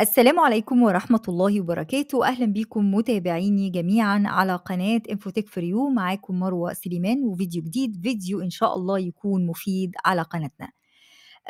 السلام عليكم ورحمة الله وبركاته أهلا بكم متابعيني جميعا على قناة انفوتك فريو معاكم مروة سليمان وفيديو جديد فيديو إن شاء الله يكون مفيد على قناتنا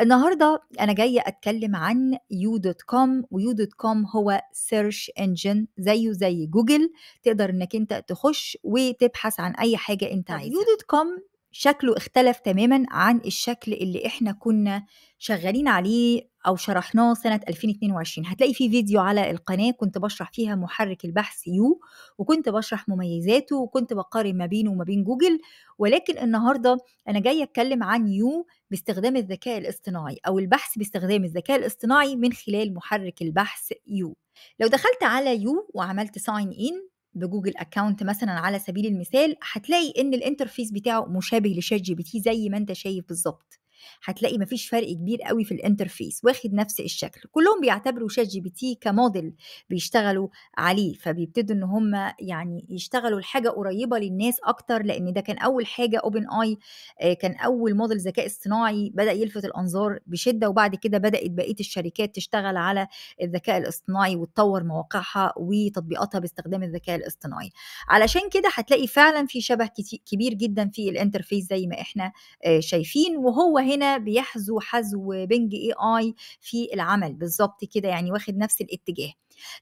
النهاردة أنا جاية أتكلم عن يو دوت كوم ويو دوت كوم هو سيرش انجن زيه زي جوجل تقدر إنك أنت تخش وتبحث عن أي حاجة أنت طيب، عايزها يو دوت كوم شكله اختلف تماما عن الشكل اللي احنا كنا شغالين عليه او شرحناه سنه 2022 هتلاقي في فيديو على القناه كنت بشرح فيها محرك البحث يو وكنت بشرح مميزاته وكنت بقارن ما بينه وما بين جوجل ولكن النهارده انا جايه اتكلم عن يو باستخدام الذكاء الاصطناعي او البحث باستخدام الذكاء الاصطناعي من خلال محرك البحث يو لو دخلت على يو وعملت ساين ان بجوجل اكونت مثلا على سبيل المثال هتلاقي ان الانترفيس بتاعه مشابه لشات جي بي تي زي ما انت شايف بالظبط هتلاقي مفيش فرق كبير قوي في الانترفيس واخد نفس الشكل كلهم بيعتبروا شات جي بي تي كموديل بيشتغلوا عليه فبيبتدوا ان هم يعني يشتغلوا الحاجه قريبه للناس اكتر لان ده كان اول حاجه اوبن اي آه، كان اول موديل ذكاء اصطناعي بدا يلفت الانظار بشده وبعد كده بدات بقيه الشركات تشتغل على الذكاء الاصطناعي وتطور مواقعها وتطبيقاتها باستخدام الذكاء الاصطناعي علشان كده هتلاقي فعلا في شبه كبير جدا في الانترفيس زي ما احنا آه، شايفين وهو هنا هنا بيحذو حذو بنج اي اي في العمل بالظبط كده يعني واخد نفس الاتجاه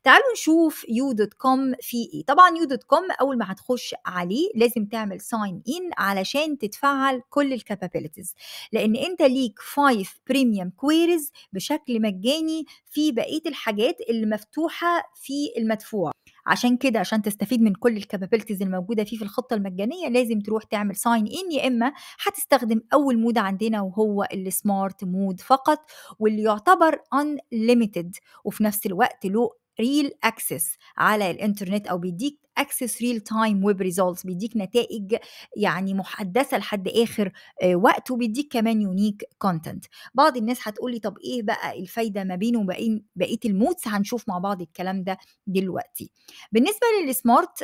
تعالوا نشوف يو دوت كوم في ايه طبعا يو دوت كوم اول ما هتخش عليه لازم تعمل ساين ان علشان تتفعل كل الكابابيلتيز لان انت ليك 5 بريميوم كويريز بشكل مجاني في بقيه الحاجات اللي مفتوحه في المدفوع عشان كده عشان تستفيد من كل الكابابيلتيز الموجوده فيه في الخطه المجانيه لازم تروح تعمل ساين ان يا اما هتستخدم اول مود عندنا وهو السمارت مود فقط واللي يعتبر unlimited وفي نفس الوقت له ريل اكسس على الانترنت او بيديك اكسس ريل تايم ويب ريزولتس بيديك نتائج يعني محدثه لحد اخر آه، وقت وبيديك كمان يونيك كونتنت بعض الناس هتقول لي طب ايه بقى الفايده ما بينه وبين بقيه المودز هنشوف مع بعض الكلام ده دلوقتي بالنسبه للسمارت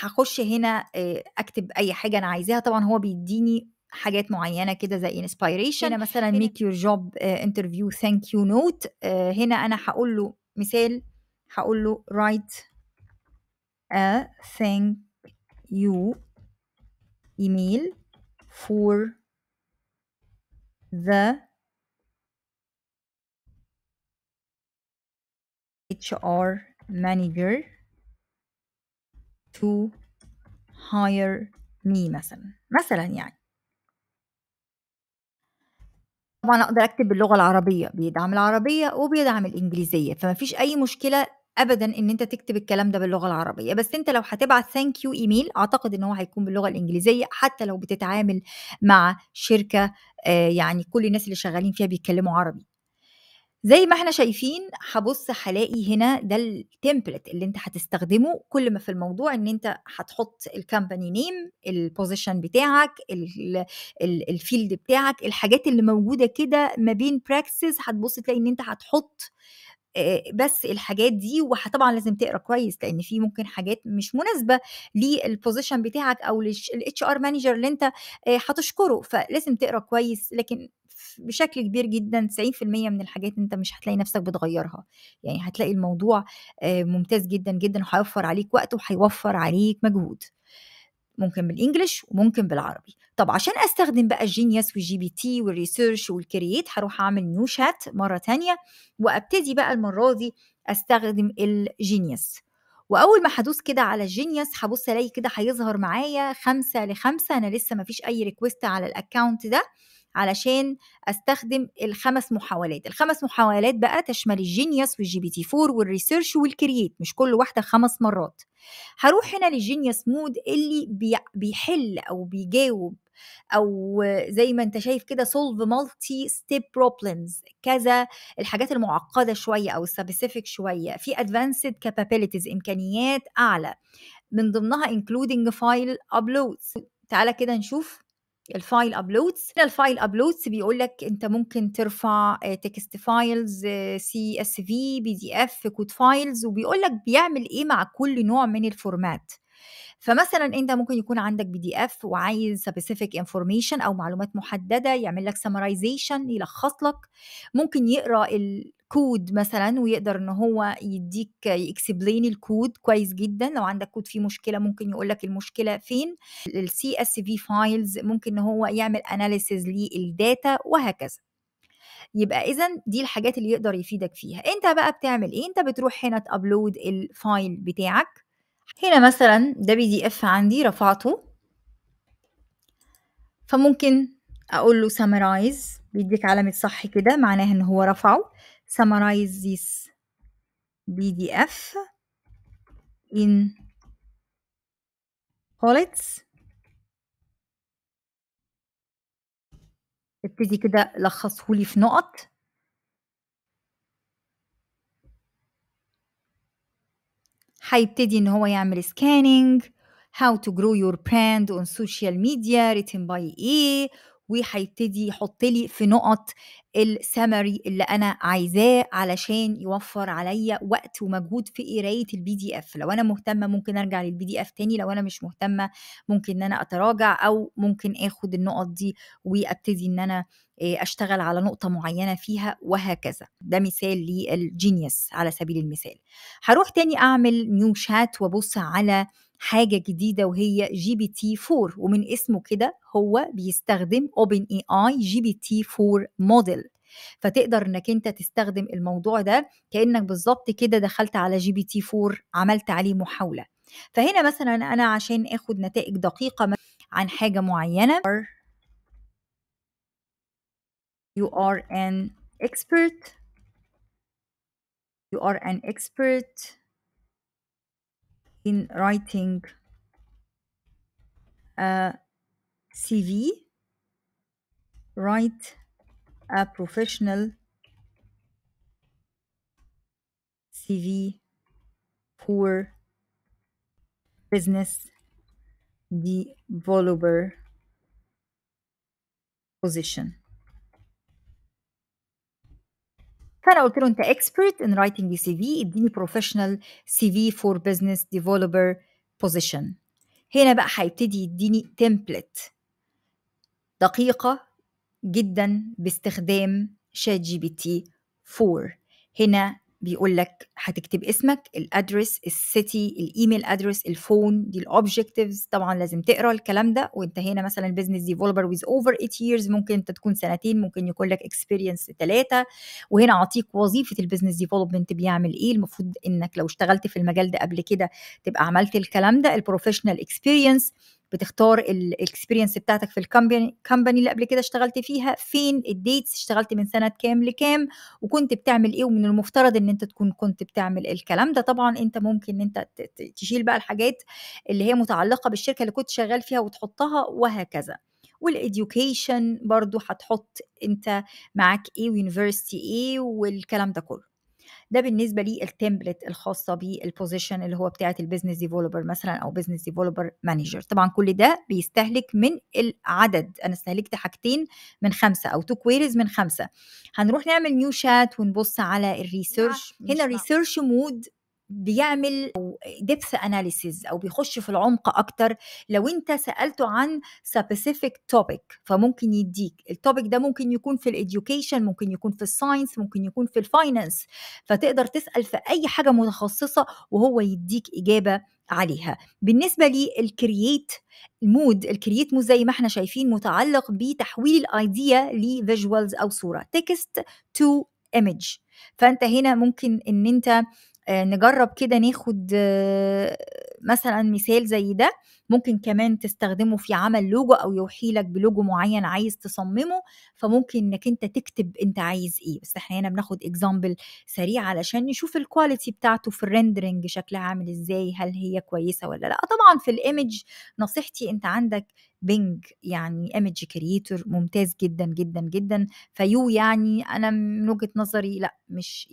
هخش هنا آه، اكتب اي حاجه انا عايزاها طبعا هو بيديني حاجات معينه كده زي انسبيريشن هنا مثلا ميك يور جوب انترفيو ثانك يو نوت هنا انا هقول له مثال هقول له write a thank you email for the HR manager to hire me مثلا مثلا يعني طبعا اقدر اكتب باللغه العربيه بيدعم العربيه وبيدعم الانجليزيه فما فيش اي مشكله ابدا ان انت تكتب الكلام ده باللغه العربيه بس انت لو هتبعت ثانك يو ايميل اعتقد ان هو هيكون باللغه الانجليزيه حتى لو بتتعامل مع شركه آه، يعني كل الناس اللي شغالين فيها بيتكلموا عربي زي ما احنا شايفين هبص هلاقي هنا ده التمبلت اللي انت هتستخدمه كل ما في الموضوع ان انت هتحط الكامباني نيم البوزيشن بتاعك الفيلد بتاعك الحاجات اللي موجوده كده ما بين براكسس هتبص تلاقي ان انت هتحط بس الحاجات دي وطبعا لازم تقرا كويس لان في ممكن حاجات مش مناسبه للبوزيشن بتاعك او للاتش ار مانجر اللي انت هتشكره فلازم تقرا كويس لكن بشكل كبير جدا 90% من الحاجات انت مش هتلاقي نفسك بتغيرها يعني هتلاقي الموضوع ممتاز جدا جدا وهيوفر عليك وقت وهيوفر عليك مجهود ممكن بالانجلش وممكن بالعربي طب عشان استخدم بقى الجينيوس والجي بي تي والريسيرش والكرييت هروح اعمل نيو شات مره تانية وابتدي بقى المره دي استخدم الجينيوس واول ما هدوس كده على الجينيوس هبص الاقي كده هيظهر معايا خمسة لخمسة انا لسه مفيش اي ريكوست على الاكونت ده علشان استخدم الخمس محاولات الخمس محاولات بقى تشمل الجينيوس والجي بي تي 4 والريسيرش والكرييت مش كل واحده خمس مرات هروح هنا للجينيوس مود اللي بيحل او بيجاوب او زي ما انت شايف كده سولف مالتي ستيب بروبلمز كذا الحاجات المعقده شويه او سبيسيفيك شويه في ادفانسد كابابيلتيز امكانيات اعلى من ضمنها انكلودنج فايل ابلودز تعالى كده نشوف الفايل ابلودز هنا الفايل ابلودز بيقول لك انت ممكن ترفع تكست فايلز سي اس في بي دي اف كود فايلز وبيقول لك بيعمل ايه مع كل نوع من الفورمات فمثلا انت ممكن يكون عندك بي دي اف وعايز سبيسيفيك انفورميشن او معلومات محدده يعمل لك سمرايزيشن يلخص لك ممكن يقرا الكود مثلا ويقدر ان هو يديك يكسبلين الكود كويس جدا لو عندك كود فيه مشكله ممكن يقول لك المشكله فين السي اس في فايلز ممكن ان هو يعمل اناليسز للداتا وهكذا يبقى اذا دي الحاجات اللي يقدر يفيدك فيها انت بقى بتعمل ايه انت بتروح هنا تابلود الفايل بتاعك هنا مثلا ده بي دي اف عندي رفعته فممكن اقول له summarize بيديك علامة صح كده معناها ان هو رفعه summarize this pdf in bullets ابتدي كده لخصهولي في نقط حيبتدي إن هو يعمل سكاننج how to grow your brand on social media written by إيه وهيبتدي يحط لي في نقط السمري اللي انا عايزاه علشان يوفر عليا وقت ومجهود في قرايه البي دي اف لو انا مهتمه ممكن ارجع للبي دي اف تاني لو انا مش مهتمه ممكن ان انا اتراجع او ممكن اخد النقط دي وابتدي ان انا آه، اشتغل على نقطه معينه فيها وهكذا ده مثال للجينيوس على سبيل المثال هروح تاني اعمل نيو شات وابص على حاجه جديده وهي جي بي تي 4 ومن اسمه كده هو بيستخدم اوبن اي اي جي بي تي 4 موديل فتقدر انك انت تستخدم الموضوع ده كانك بالظبط كده دخلت على جي بي تي 4 عملت عليه محاوله فهنا مثلا انا عشان اخد نتائج دقيقه عن حاجه معينه you are an expert you are an expert in writing a uh, CV write a professional CV for business developer position فانا قلت له انت expert in writing a CV اديني professional CV for business developer position هنا بقى هيبتدي يديني template دقيقة جدا باستخدام شات جي بي تي 4 هنا بيقول لك هتكتب اسمك الادرس السيتي الايميل ادرس الفون دي الاوبجكتيفز طبعا لازم تقرا الكلام ده وانت هنا مثلا بزنس ديفولبر ويز اوفر 8 ييرز ممكن انت تكون سنتين ممكن يكون لك اكسبيرينس ثلاثه وهنا اعطيك وظيفه البزنس ديفلوبمنت بيعمل ايه المفروض انك لو اشتغلت في المجال ده قبل كده تبقى عملت الكلام ده البروفيشنال اكسبيرينس بتختار الاكسبيرينس بتاعتك في الكمباني اللي قبل كده اشتغلت فيها فين الديتس اشتغلت من سنه كام لكام وكنت بتعمل ايه ومن المفترض ان انت تكون كنت بتعمل الكلام ده طبعا انت ممكن ان انت تشيل بقى الحاجات اللي هي متعلقه بالشركه اللي كنت شغال فيها وتحطها وهكذا والإديوكيشن برضو هتحط انت معاك ايه ويونيفرستي ايه والكلام ده كله ده بالنسبه للتمبلت الخاصه بالبوزيشن اللي هو بتاعه البيزنس ديفلوبر مثلا او بيزنس ديفلوبر مانجر طبعا كل ده بيستهلك من العدد انا استهلكت حاجتين من خمسه او تو كويريز من خمسه هنروح نعمل نيو شات ونبص على الريسيرش هنا الريسيرش مود بيعمل ديبث اناليسيز او بيخش في العمق اكتر لو انت سالته عن سبيسيفيك توبيك فممكن يديك التوبيك ده ممكن يكون في الاديوكيشن ممكن يكون في الساينس ممكن يكون في الفاينانس فتقدر تسال في اي حاجه متخصصه وهو يديك اجابه عليها بالنسبه للكرييت المود الكرييت مود زي ما احنا شايفين متعلق بتحويل الايديا لفيجوالز او صوره تكست تو ايمج فانت هنا ممكن ان انت آه، نجرب كده ناخد آه، مثلا مثال زي ده ممكن كمان تستخدمه في عمل لوجو او يوحي لك بلوجو معين عايز تصممه فممكن انك انت تكتب انت عايز ايه بس احنا هنا بناخد اكزامبل سريع علشان نشوف الكواليتي بتاعته في الريندرنج شكلها عامل ازاي هل هي كويسه ولا لا طبعا في الايمج نصيحتي انت عندك بينج يعني ايمج كرييتور ممتاز جدا جدا جدا فيو يعني انا من وجهه نظري لا مش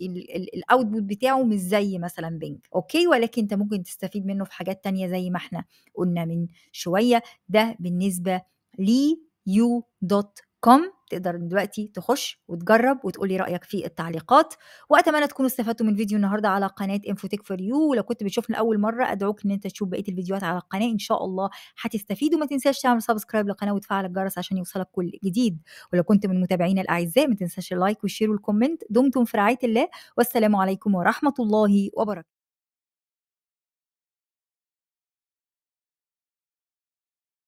الاوتبوت بتاعه مش زي مثلا بينج اوكي ولكن انت ممكن تستفيد منه في حاجات تانية زي ما احنا قلنا من شوية ده بالنسبة لي يو دوت كوم تقدر دلوقتي تخش وتجرب وتقولي رايك في التعليقات واتمنى تكونوا استفدتوا من فيديو النهارده على قناه انفوتك فور يو ولو كنت بتشوفنا لاول مره ادعوك ان انت تشوف بقيه الفيديوهات على القناه ان شاء الله هتستفيد وما تنساش تعمل سبسكرايب للقناه وتفعل الجرس عشان يوصلك كل جديد ولو كنت من متابعينا الاعزاء ما تنساش اللايك والشير والكومنت دمتم في رعايه الله والسلام عليكم ورحمه الله وبركاته